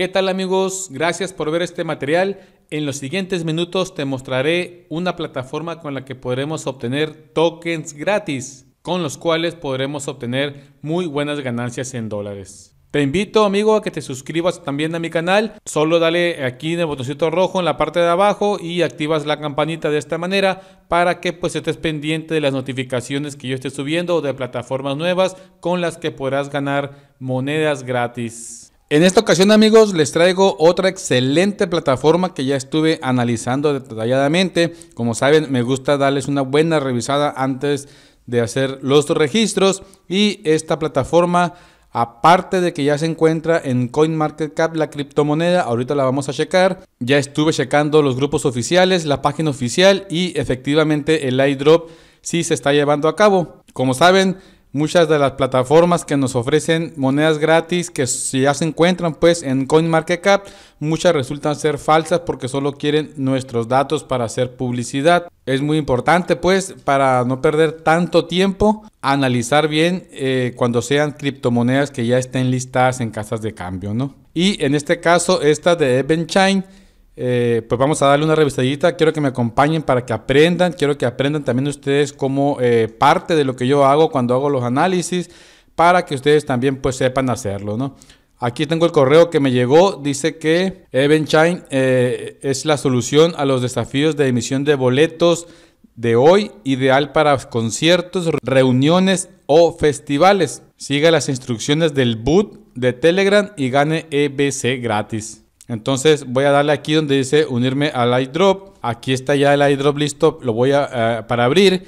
¿Qué tal amigos? Gracias por ver este material. En los siguientes minutos te mostraré una plataforma con la que podremos obtener tokens gratis, con los cuales podremos obtener muy buenas ganancias en dólares. Te invito, amigo, a que te suscribas también a mi canal. Solo dale aquí en el botoncito rojo en la parte de abajo y activas la campanita de esta manera para que pues estés pendiente de las notificaciones que yo esté subiendo o de plataformas nuevas con las que podrás ganar monedas gratis. En esta ocasión amigos les traigo otra excelente plataforma que ya estuve analizando detalladamente. Como saben me gusta darles una buena revisada antes de hacer los registros y esta plataforma aparte de que ya se encuentra en CoinMarketCap la criptomoneda, ahorita la vamos a checar. Ya estuve checando los grupos oficiales, la página oficial y efectivamente el iDrop sí se está llevando a cabo. Como saben muchas de las plataformas que nos ofrecen monedas gratis, que si ya se encuentran pues en CoinMarketCap, muchas resultan ser falsas porque solo quieren nuestros datos para hacer publicidad. Es muy importante pues para no perder tanto tiempo analizar bien eh, cuando sean criptomonedas que ya estén listadas en casas de cambio, ¿no? Y en este caso esta de Ebenchain eh, pues vamos a darle una revistadita, Quiero que me acompañen para que aprendan. Quiero que aprendan también ustedes como eh, parte de lo que yo hago cuando hago los análisis para que ustedes también pues sepan hacerlo, ¿no? Aquí tengo el correo que me llegó. Dice que EventChain eh, es la solución a los desafíos de emisión de boletos de hoy, ideal para conciertos, reuniones o festivales. Siga las instrucciones del boot de Telegram y gane EBC gratis. Entonces voy a darle aquí donde dice unirme al iDrop. Aquí está ya el iDrop listo, lo voy a, eh, para abrir.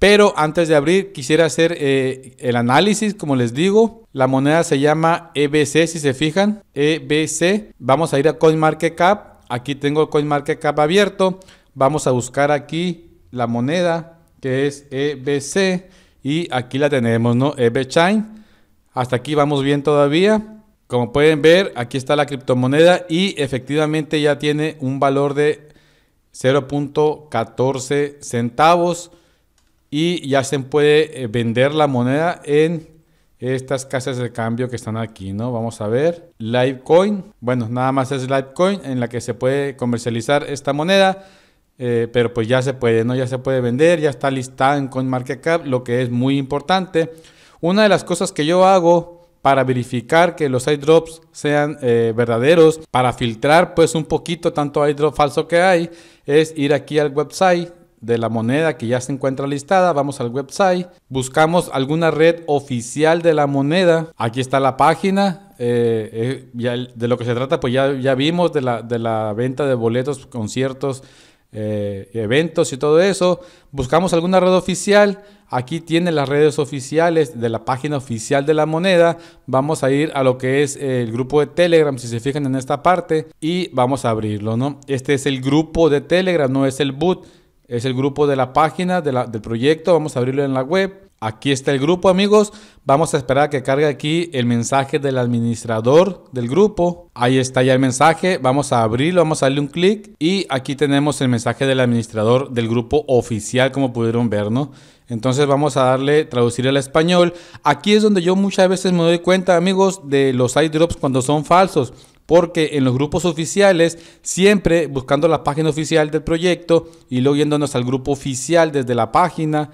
Pero antes de abrir quisiera hacer eh, el análisis, como les digo. La moneda se llama EBC, si se fijan. EBC. Vamos a ir a CoinMarketCap. Aquí tengo CoinMarketCap abierto. Vamos a buscar aquí la moneda que es EBC. Y aquí la tenemos, ¿no? EBChain. Hasta aquí vamos bien todavía. Como pueden ver, aquí está la criptomoneda y efectivamente ya tiene un valor de 0.14 centavos y ya se puede eh, vender la moneda en estas casas de cambio que están aquí, ¿no? Vamos a ver. Litecoin. Bueno, nada más es Litecoin en la que se puede comercializar esta moneda. Eh, pero pues ya se puede, ¿no? Ya se puede vender, ya está listada en CoinMarketCap, lo que es muy importante. Una de las cosas que yo hago para verificar que los iDrops sean eh, verdaderos, para filtrar pues un poquito tanto airdrop falso que hay, es ir aquí al website de la moneda que ya se encuentra listada, vamos al website, buscamos alguna red oficial de la moneda, aquí está la página, eh, eh, de lo que se trata pues ya, ya vimos de la, de la venta de boletos, conciertos, eh, eventos y todo eso. Buscamos alguna red oficial. Aquí tiene las redes oficiales de la página oficial de la moneda. Vamos a ir a lo que es el grupo de Telegram, si se fijan en esta parte, y vamos a abrirlo, ¿no? Este es el grupo de Telegram, no es el boot. Es el grupo de la página del proyecto. Vamos a abrirlo en la web. Aquí está el grupo, amigos. Vamos a esperar a que cargue aquí el mensaje del administrador del grupo. Ahí está ya el mensaje. Vamos a abrirlo, vamos a darle un clic. Y aquí tenemos el mensaje del administrador del grupo oficial, como pudieron ver, ¿no? Entonces vamos a darle traducir al español. Aquí es donde yo muchas veces me doy cuenta, amigos, de los iDrops cuando son falsos porque en los grupos oficiales, siempre buscando la página oficial del proyecto y luego yéndonos al grupo oficial desde la página,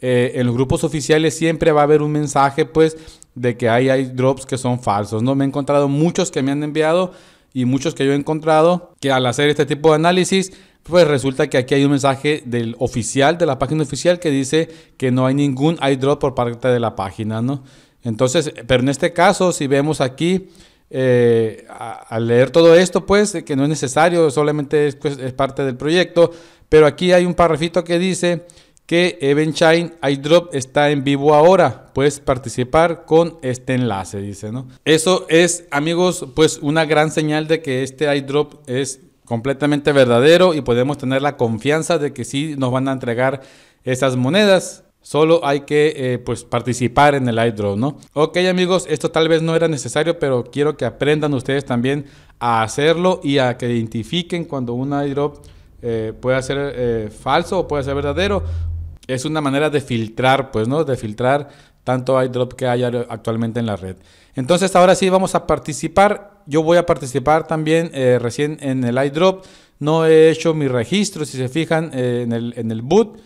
eh, en los grupos oficiales siempre va a haber un mensaje pues de que hay, hay drops que son falsos, ¿no? Me he encontrado muchos que me han enviado y muchos que yo he encontrado que al hacer este tipo de análisis, pues resulta que aquí hay un mensaje del oficial, de la página oficial, que dice que no hay ningún iDrop por parte de la página, ¿no? Entonces, pero en este caso, si vemos aquí, eh, al leer todo esto, pues, que no es necesario, solamente pues, es, parte del proyecto, pero aquí hay un parrafito que dice que Shine iDrop está en vivo ahora, puedes participar con este enlace, dice, ¿no? Eso es, amigos, pues una gran señal de que este iDrop es completamente verdadero y podemos tener la confianza de que sí nos van a entregar esas monedas. Solo hay que eh, pues participar en el iDrop, ¿no? Ok amigos, esto tal vez no era necesario, pero quiero que aprendan ustedes también a hacerlo y a que identifiquen cuando un iDrop eh, pueda ser eh, falso o puede ser verdadero. Es una manera de filtrar, pues, ¿no? De filtrar tanto iDrop que hay actualmente en la red. Entonces ahora sí vamos a participar. Yo voy a participar también eh, recién en el iDrop. No he hecho mi registro, si se fijan, en el boot.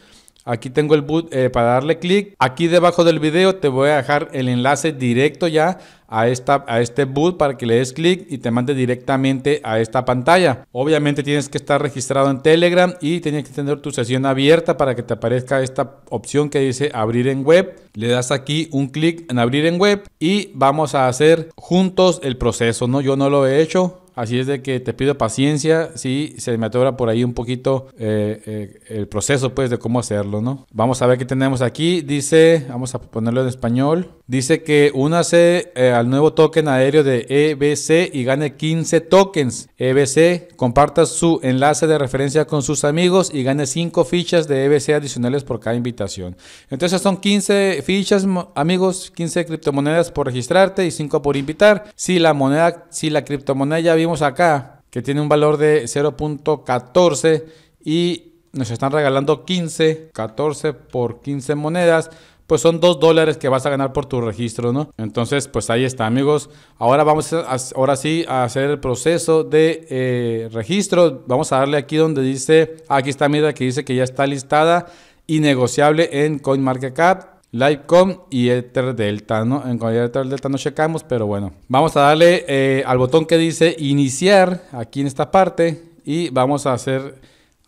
Aquí tengo el boot eh, para darle clic. Aquí debajo del video te voy a dejar el enlace directo ya a, esta, a este boot para que le des clic y te mande directamente a esta pantalla. Obviamente tienes que estar registrado en Telegram y tienes que tener tu sesión abierta para que te aparezca esta opción que dice abrir en web. Le das aquí un clic en abrir en web y vamos a hacer juntos el proceso. ¿no? Yo no lo he hecho Así es de que te pido paciencia si se me atora por ahí un poquito eh, eh, el proceso, pues, de cómo hacerlo, ¿no? Vamos a ver qué tenemos aquí. Dice, vamos a ponerlo en español. Dice que únase eh, al nuevo token aéreo de EBC y gane 15 tokens. EBC, comparta su enlace de referencia con sus amigos y gane 5 fichas de EBC adicionales por cada invitación. Entonces son 15 fichas, amigos, 15 criptomonedas por registrarte y 5 por invitar. Si la moneda, si la criptomoneda ya vimos acá que tiene un valor de 0.14 y nos están regalando 15, 14 por 15 monedas pues son dos dólares que vas a ganar por tu registro, ¿no? Entonces, pues ahí está, amigos. Ahora vamos, a, ahora sí, a hacer el proceso de eh, registro. Vamos a darle aquí donde dice, aquí está, mira, que dice que ya está listada y negociable en CoinMarketCap. Livecom y Ether Delta, ¿no? En Etherdelta no checamos, pero bueno. Vamos a darle eh, al botón que dice iniciar aquí en esta parte y vamos a hacer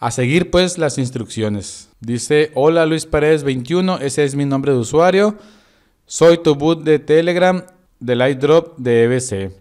a seguir pues las instrucciones. Dice, hola Luis Pérez 21, ese es mi nombre de usuario. Soy tu boot de Telegram de Lightdrop, de EBC.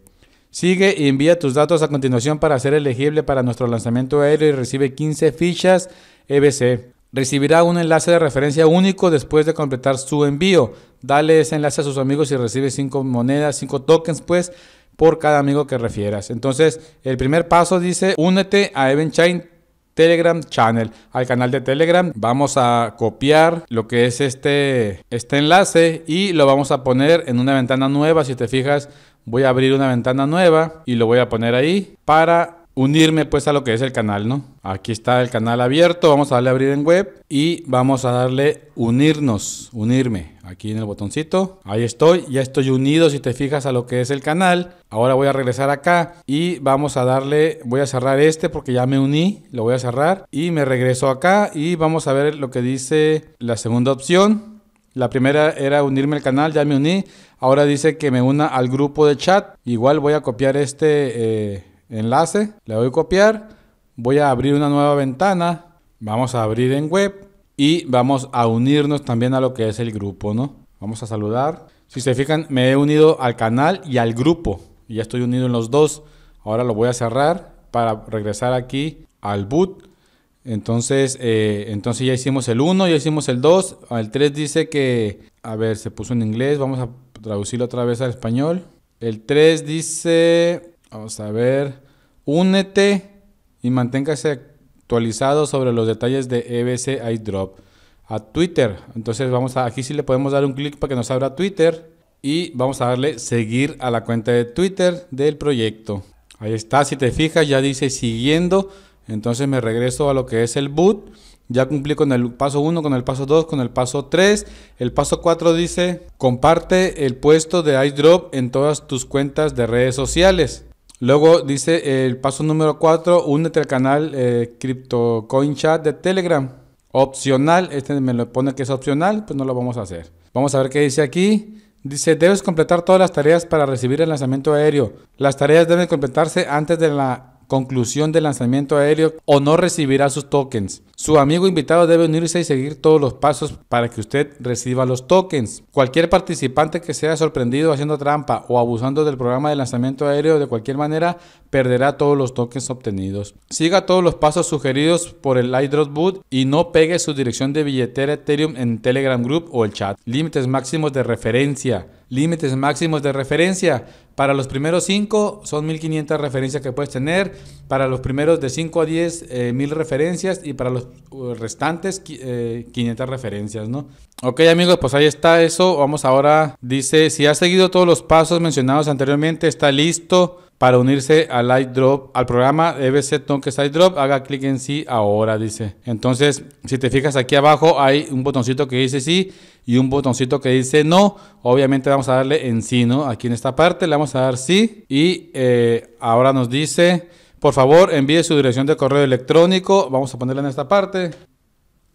Sigue y envía tus datos a continuación para ser elegible para nuestro lanzamiento aéreo y recibe 15 fichas EBC. Recibirá un enlace de referencia único después de completar su envío. Dale ese enlace a sus amigos y recibe 5 monedas, 5 tokens pues por cada amigo que refieras. Entonces, el primer paso dice, únete a EventChain Telegram Channel. Al canal de Telegram vamos a copiar lo que es este, este enlace y lo vamos a poner en una ventana nueva. Si te fijas, voy a abrir una ventana nueva y lo voy a poner ahí para unirme pues a lo que es el canal, ¿no? Aquí está el canal abierto, vamos a darle a abrir en web y vamos a darle unirnos, unirme, aquí en el botoncito. Ahí estoy, ya estoy unido si te fijas a lo que es el canal. Ahora voy a regresar acá y vamos a darle, voy a cerrar este porque ya me uní, lo voy a cerrar y me regreso acá y vamos a ver lo que dice la segunda opción. La primera era unirme al canal, ya me uní. Ahora dice que me una al grupo de chat. Igual voy a copiar este... Eh, enlace, le doy copiar, voy a abrir una nueva ventana, vamos a abrir en web y vamos a unirnos también a lo que es el grupo, ¿no? Vamos a saludar. Si se fijan, me he unido al canal y al grupo. ya estoy unido en los dos. Ahora lo voy a cerrar para regresar aquí al boot. Entonces, eh, entonces ya hicimos el 1, ya hicimos el 2. El 3 dice que, a ver, se puso en inglés. Vamos a traducirlo otra vez al español. El 3 dice Vamos a ver. Únete y manténgase actualizado sobre los detalles de EBC iDrop a Twitter. Entonces vamos a aquí sí le podemos dar un clic para que nos abra Twitter y vamos a darle seguir a la cuenta de Twitter del proyecto. Ahí está, si te fijas ya dice siguiendo, entonces me regreso a lo que es el boot. Ya cumplí con el paso 1, con el paso 2, con el paso 3. El paso 4 dice, comparte el puesto de iDrop en todas tus cuentas de redes sociales. Luego dice el paso número 4, únete al canal eh, CryptoCoinChat Chat de Telegram. Opcional, este me lo pone que es opcional, pues no lo vamos a hacer. Vamos a ver qué dice aquí. Dice, debes completar todas las tareas para recibir el lanzamiento aéreo. Las tareas deben completarse antes de la conclusión del lanzamiento aéreo o no recibirá sus tokens. Su amigo invitado debe unirse y seguir todos los pasos para que usted reciba los tokens. Cualquier participante que sea sorprendido haciendo trampa o abusando del programa de lanzamiento aéreo de cualquier manera perderá todos los tokens obtenidos. Siga todos los pasos sugeridos por el iDrop Boot y no pegue su dirección de billetera Ethereum en Telegram Group o el chat. Límites máximos de referencia límites máximos de referencia. Para los primeros 5 son 1500 referencias que puedes tener, para los primeros de 5 a 10 1000 eh, referencias y para los uh, restantes 500 eh, referencias, ¿no? Ok amigos, pues ahí está eso. Vamos ahora, dice, si has seguido todos los pasos mencionados anteriormente, está listo para unirse al iDrop, al programa EBC Tonkes iDrop, haga clic en sí ahora, dice. Entonces, si te fijas aquí abajo, hay un botoncito que dice sí y un botoncito que dice no. Obviamente vamos a darle en sí, ¿no? Aquí en esta parte le vamos a dar sí y eh, ahora nos dice, por favor, envíe su dirección de correo electrónico. Vamos a ponerla en esta parte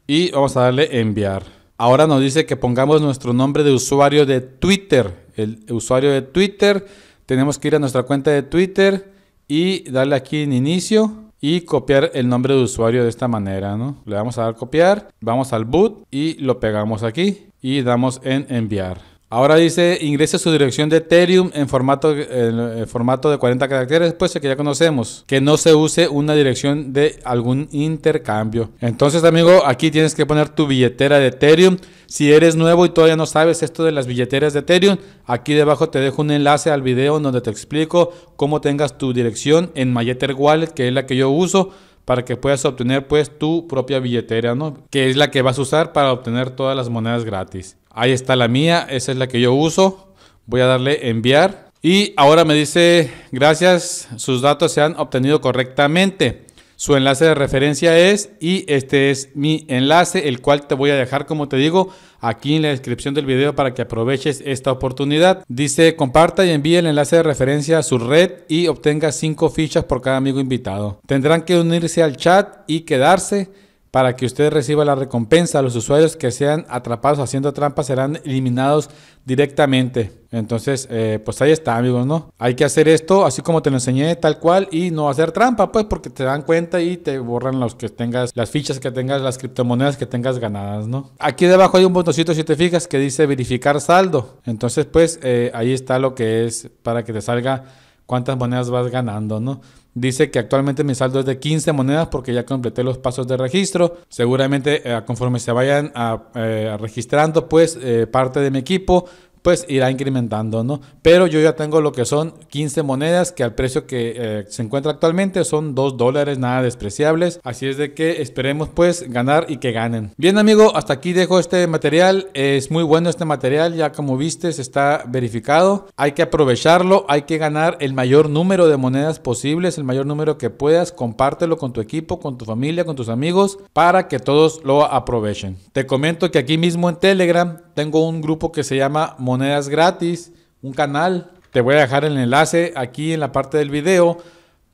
y vamos a darle enviar. Ahora nos dice que pongamos nuestro nombre de usuario de Twitter. El usuario de Twitter tenemos que ir a nuestra cuenta de Twitter y darle aquí en inicio y copiar el nombre de usuario de esta manera, ¿no? Le vamos a dar copiar, vamos al boot y lo pegamos aquí y damos en enviar. Ahora dice ingrese su dirección de Ethereum en formato, en formato de 40 caracteres, pues que ya conocemos, que no se use una dirección de algún intercambio. Entonces, amigo, aquí tienes que poner tu billetera de Ethereum. Si eres nuevo y todavía no sabes esto de las billeteras de Ethereum, aquí debajo te dejo un enlace al video en donde te explico cómo tengas tu dirección en MyEtherWallet, Wallet, que es la que yo uso para que puedas obtener pues tu propia billetera, ¿no? Que es la que vas a usar para obtener todas las monedas gratis. Ahí está la mía, esa es la que yo uso. Voy a darle enviar y ahora me dice, gracias, sus datos se han obtenido correctamente. Su enlace de referencia es y este es mi enlace, el cual te voy a dejar, como te digo, aquí en la descripción del video para que aproveches esta oportunidad. Dice, comparta y envíe el enlace de referencia a su red y obtenga 5 fichas por cada amigo invitado. Tendrán que unirse al chat y quedarse para que usted reciba la recompensa. Los usuarios que sean atrapados haciendo trampas serán eliminados directamente. Entonces, eh, pues ahí está, amigos, ¿no? Hay que hacer esto así como te lo enseñé, tal cual, y no hacer trampa, pues, porque te dan cuenta y te borran los que tengas, las fichas que tengas, las criptomonedas que tengas ganadas, ¿no? Aquí debajo hay un botoncito, si te fijas, que dice verificar saldo. Entonces, pues, eh, ahí está lo que es para que te salga cuántas monedas vas ganando, ¿no? Dice que actualmente mi saldo es de 15 monedas porque ya completé los pasos de registro. Seguramente eh, conforme se vayan a, ah, eh, registrando, pues eh, parte de mi equipo pues irá incrementando, ¿no? Pero yo ya tengo lo que son 15 monedas que al precio que eh, se encuentra actualmente son 2 dólares, nada despreciables. Así es de que esperemos pues ganar y que ganen. Bien amigo, hasta aquí dejo este material. Es muy bueno este material, ya como viste se está verificado. Hay que aprovecharlo, hay que ganar el mayor número de monedas posibles, el mayor número que puedas. Compártelo con tu equipo, con tu familia, con tus amigos, para que todos lo aprovechen. Te comento que aquí mismo en Telegram tengo un grupo que se llama Monedas Gratis, un canal. Te voy a dejar el enlace aquí en la parte del video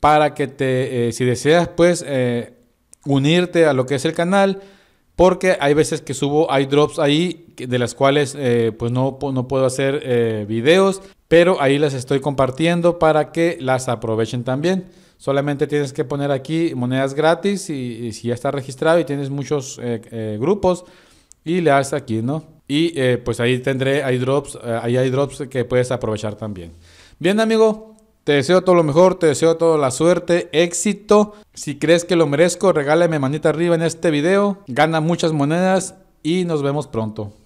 para que te, eh, si deseas, pues eh, unirte a lo que es el canal, porque hay veces que subo, hay drops ahí de las cuales eh, pues no, no, puedo hacer videos, pero ahí las estoy compartiendo para que las aprovechen también. Solamente tienes que poner aquí monedas gratis y, si ya está registrado y tienes muchos grupos y le das aquí, ¿no? Y eh, pues ahí tendré, hay drops, eh, ahí hay drops que puedes aprovechar también. Bien, amigo, te deseo todo lo mejor, te deseo toda la suerte, éxito. Si crees que lo merezco, regálame manita arriba en este video. Gana muchas monedas y nos vemos pronto.